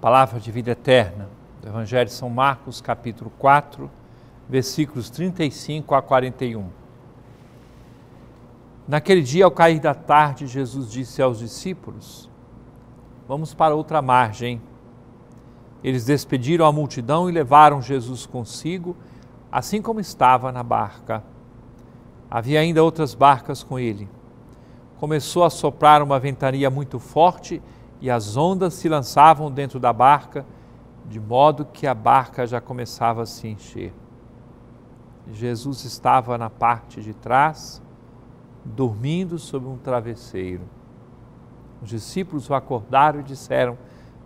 palavra de vida eterna, do Evangelho de São Marcos, capítulo 4, versículos 35 a 41. Naquele dia, ao cair da tarde, Jesus disse aos discípulos: Vamos para outra margem. Eles despediram a multidão e levaram Jesus consigo, assim como estava na barca. Havia ainda outras barcas com ele. Começou a soprar uma ventania muito forte e e as ondas se lançavam dentro da barca, de modo que a barca já começava a se encher. Jesus estava na parte de trás, dormindo sobre um travesseiro. Os discípulos o acordaram e disseram: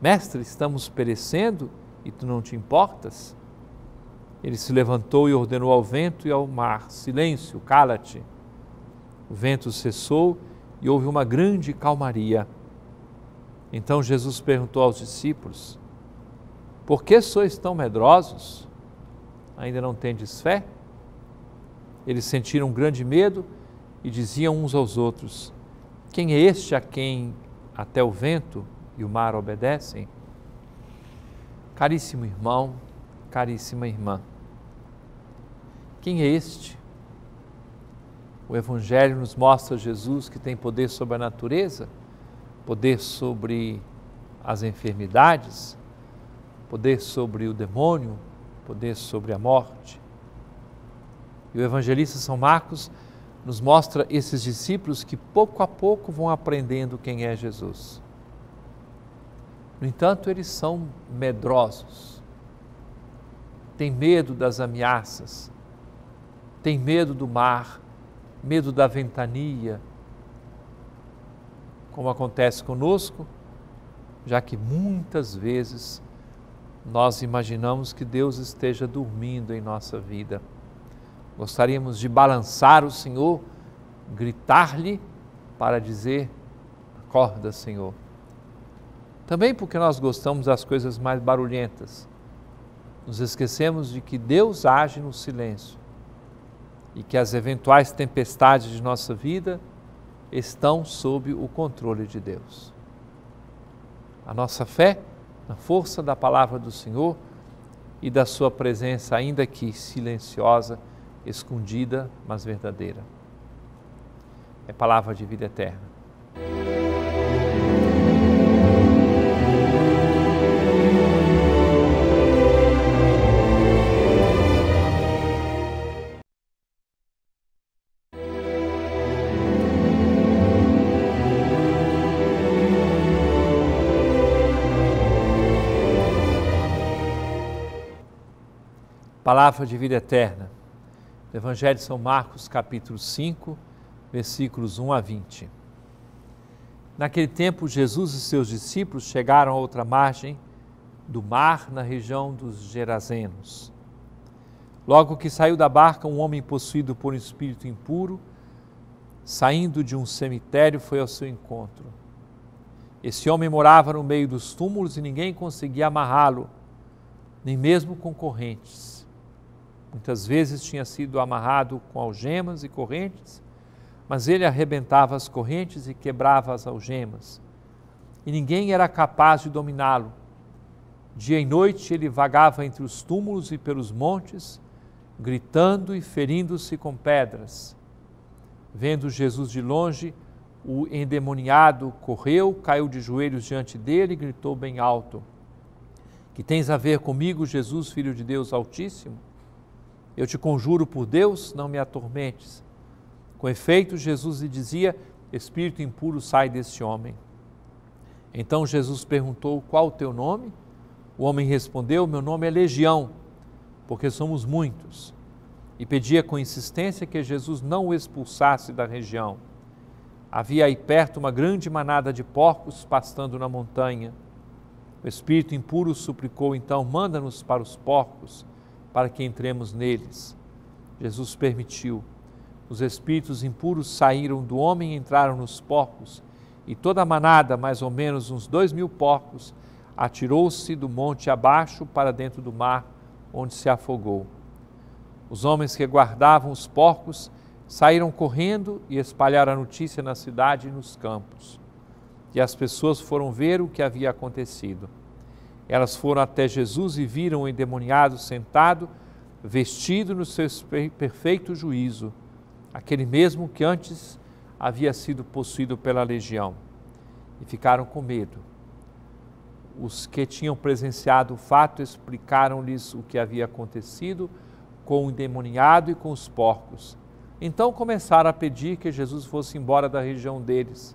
Mestre, estamos perecendo e tu não te importas? Ele se levantou e ordenou ao vento e ao mar: Silêncio, cala-te. O vento cessou e houve uma grande calmaria. Então Jesus perguntou aos discípulos: Por que sois tão medrosos? Ainda não tendes fé? Eles sentiram um grande medo e diziam uns aos outros: Quem é este a quem até o vento e o mar obedecem? Caríssimo irmão, caríssima irmã, quem é este? O Evangelho nos mostra Jesus que tem poder sobre a natureza poder sobre as enfermidades, poder sobre o demônio, poder sobre a morte. E o evangelista São Marcos nos mostra esses discípulos que pouco a pouco vão aprendendo quem é Jesus. No entanto, eles são medrosos, têm medo das ameaças, têm medo do mar, medo da ventania, como acontece conosco, já que muitas vezes nós imaginamos que Deus esteja dormindo em nossa vida. Gostaríamos de balançar o Senhor, gritar-lhe para dizer: Acorda, Senhor. Também porque nós gostamos das coisas mais barulhentas. Nos esquecemos de que Deus age no silêncio e que as eventuais tempestades de nossa vida estão sob o controle de Deus. A nossa fé, na força da palavra do Senhor e da Sua presença, ainda que silenciosa, escondida, mas verdadeira. É palavra de vida eterna. palavra de vida eterna. Evangelho de São Marcos, capítulo 5, versículos 1 a 20. Naquele tempo, Jesus e seus discípulos chegaram a outra margem do mar, na região dos Gerazenos. Logo que saiu da barca, um homem possuído por um espírito impuro, saindo de um cemitério, foi ao seu encontro. Esse homem morava no meio dos túmulos e ninguém conseguia amarrá-lo, nem mesmo com correntes Muitas vezes tinha sido amarrado com algemas e correntes, mas ele arrebentava as correntes e quebrava as algemas. E ninguém era capaz de dominá-lo. Dia e noite ele vagava entre os túmulos e pelos montes, gritando e ferindo-se com pedras. Vendo Jesus de longe, o endemoniado correu, caiu de joelhos diante dele e gritou bem alto: Que tens a ver comigo, Jesus, filho de Deus Altíssimo? Eu te conjuro por Deus, não me atormentes. Com efeito, Jesus lhe dizia: Espírito impuro, sai deste homem. Então Jesus perguntou: Qual o teu nome? O homem respondeu: Meu nome é Legião, porque somos muitos. E pedia com insistência que Jesus não o expulsasse da região. Havia aí perto uma grande manada de porcos pastando na montanha. O espírito impuro suplicou então: Manda-nos para os porcos para que entremos neles. Jesus permitiu. Os espíritos impuros saíram do homem e entraram nos porcos, e toda a manada, mais ou menos uns dois mil porcos, atirou-se do monte abaixo para dentro do mar, onde se afogou. Os homens que guardavam os porcos saíram correndo e espalharam a notícia na cidade e nos campos. E as pessoas foram ver o que havia acontecido. Elas foram até Jesus e viram o endemoniado sentado, vestido no seu perfeito juízo, aquele mesmo que antes havia sido possuído pela legião, e ficaram com medo. Os que tinham presenciado o fato explicaram-lhes o que havia acontecido com o endemoniado e com os porcos. Então começaram a pedir que Jesus fosse embora da região deles.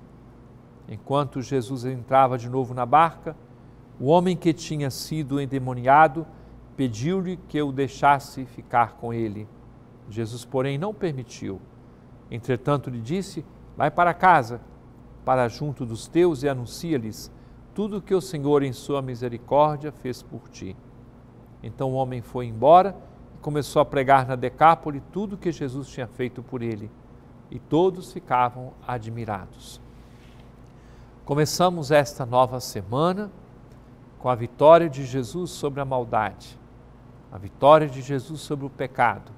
Enquanto Jesus entrava de novo na barca, o homem que tinha sido endemoniado pediu-lhe que o deixasse ficar com ele. Jesus, porém, não permitiu. Entretanto, lhe disse: Vai para casa, para junto dos teus e anuncia-lhes tudo o que o Senhor, em sua misericórdia, fez por ti. Então o homem foi embora e começou a pregar na Decápole tudo o que Jesus tinha feito por ele. E todos ficavam admirados. Começamos esta nova semana com a vitória de Jesus sobre a maldade, a vitória de Jesus sobre o pecado.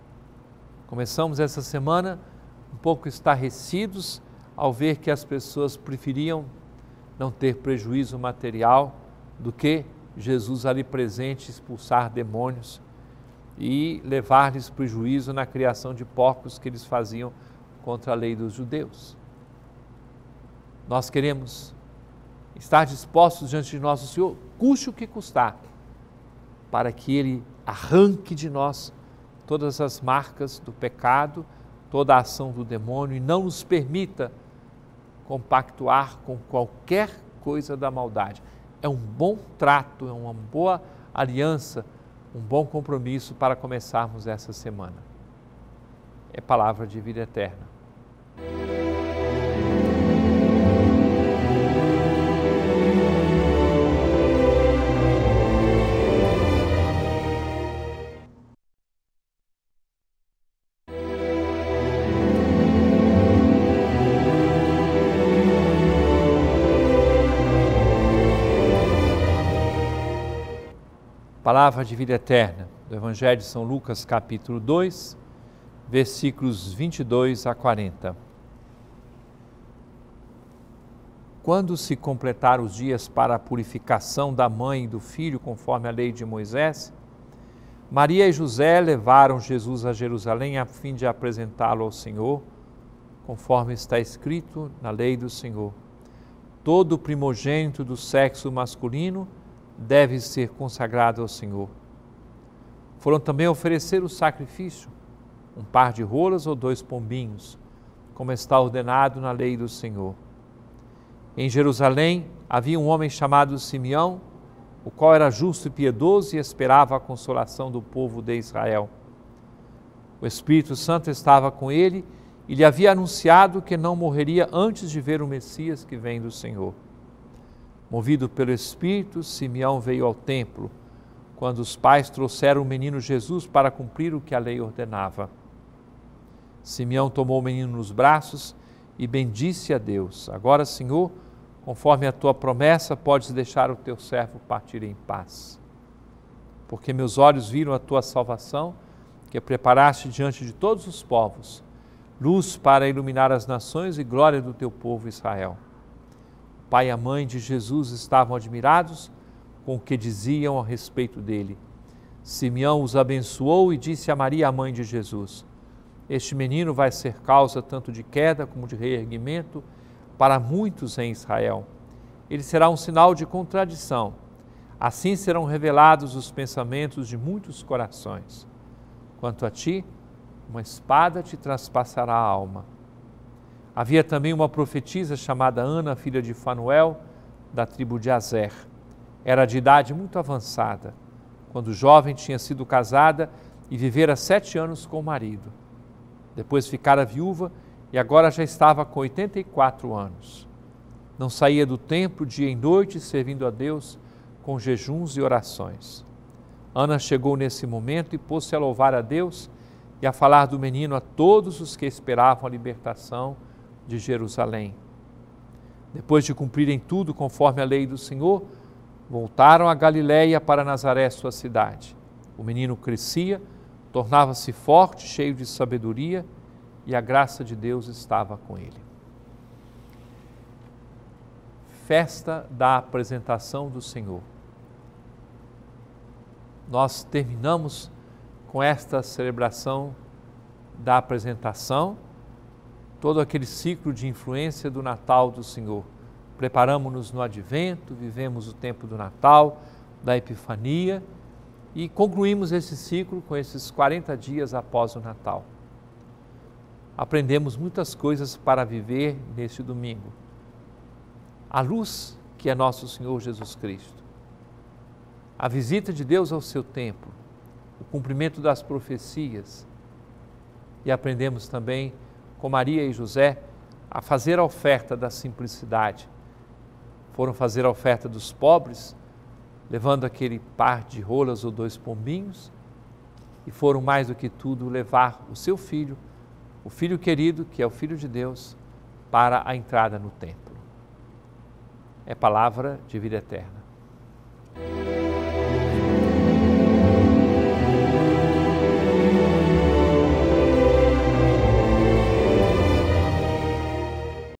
Começamos essa semana um pouco estarrecidos ao ver que as pessoas preferiam não ter prejuízo material do que Jesus ali presente expulsar demônios e levar-lhes prejuízo na criação de porcos que eles faziam contra a lei dos judeus. Nós queremos estar dispostos diante de nosso Senhor custe o que custar, para que Ele arranque de nós todas as marcas do pecado, toda a ação do demônio e não nos permita compactuar com qualquer coisa da maldade. É um bom trato, é uma boa aliança, um bom compromisso para começarmos essa semana. É palavra de vida eterna. palavra de vida eterna do Evangelho de São Lucas, capítulo 2, versículos 22 a 40. Quando se completar os dias para a purificação da mãe e do filho, conforme a lei de Moisés, Maria e José levaram Jesus a Jerusalém a fim de apresentá-lo ao Senhor, conforme está escrito na lei do Senhor. Todo primogênito do sexo masculino deve ser consagrado ao Senhor. Foram também oferecer o sacrifício, um par de rolas ou dois pombinhos, como está ordenado na lei do Senhor. Em Jerusalém havia um homem chamado Simeão, o qual era justo e piedoso e esperava a consolação do povo de Israel. O Espírito Santo estava com ele e lhe havia anunciado que não morreria antes de ver o Messias que vem do Senhor. Movido pelo Espírito, Simeão veio ao templo, quando os pais trouxeram o menino Jesus para cumprir o que a lei ordenava. Simeão tomou o menino nos braços e bendisse a Deus. Agora, Senhor, conforme a tua promessa, podes deixar o teu servo partir em paz. Porque meus olhos viram a tua salvação, que preparaste diante de todos os povos, luz para iluminar as nações e glória do teu povo Israel pai e a mãe de Jesus estavam admirados com o que diziam a respeito dele. Simeão os abençoou e disse a Maria, a mãe de Jesus: Este menino vai ser causa tanto de queda como de reerguimento para muitos em Israel. Ele será um sinal de contradição. Assim serão revelados os pensamentos de muitos corações. Quanto a ti, uma espada te traspassará a alma Havia também uma profetisa chamada Ana, filha de Fanuel, da tribo de Azer. Era de idade muito avançada. Quando jovem, tinha sido casada e vivera sete anos com o marido. Depois ficara viúva e agora já estava com 84 anos. Não saía do templo dia e noite, servindo a Deus com jejuns e orações. Ana chegou nesse momento e pôs-se a louvar a Deus e a falar do menino a todos os que esperavam a libertação de Jerusalém. Depois de cumprirem tudo conforme a lei do Senhor, voltaram a Galiléia para Nazaré, sua cidade. O menino crescia, tornava-se forte, cheio de sabedoria, e a graça de Deus estava com ele. Festa da apresentação do Senhor. Nós terminamos com esta celebração da apresentação todo aquele ciclo de influência do Natal do Senhor. Preparamos-nos no advento, vivemos o tempo do Natal, da Epifania e concluímos esse ciclo com esses 40 dias após o Natal. Aprendemos muitas coisas para viver neste domingo. A luz que é nosso Senhor Jesus Cristo, a visita de Deus ao seu templo, o cumprimento das profecias e aprendemos também com Maria e José a fazer a oferta da simplicidade. Foram fazer a oferta dos pobres, levando aquele par de rolas ou dois pombinhos, e foram mais do que tudo levar o seu filho, o filho querido, que é o filho de Deus, para a entrada no templo. É palavra de vida eterna.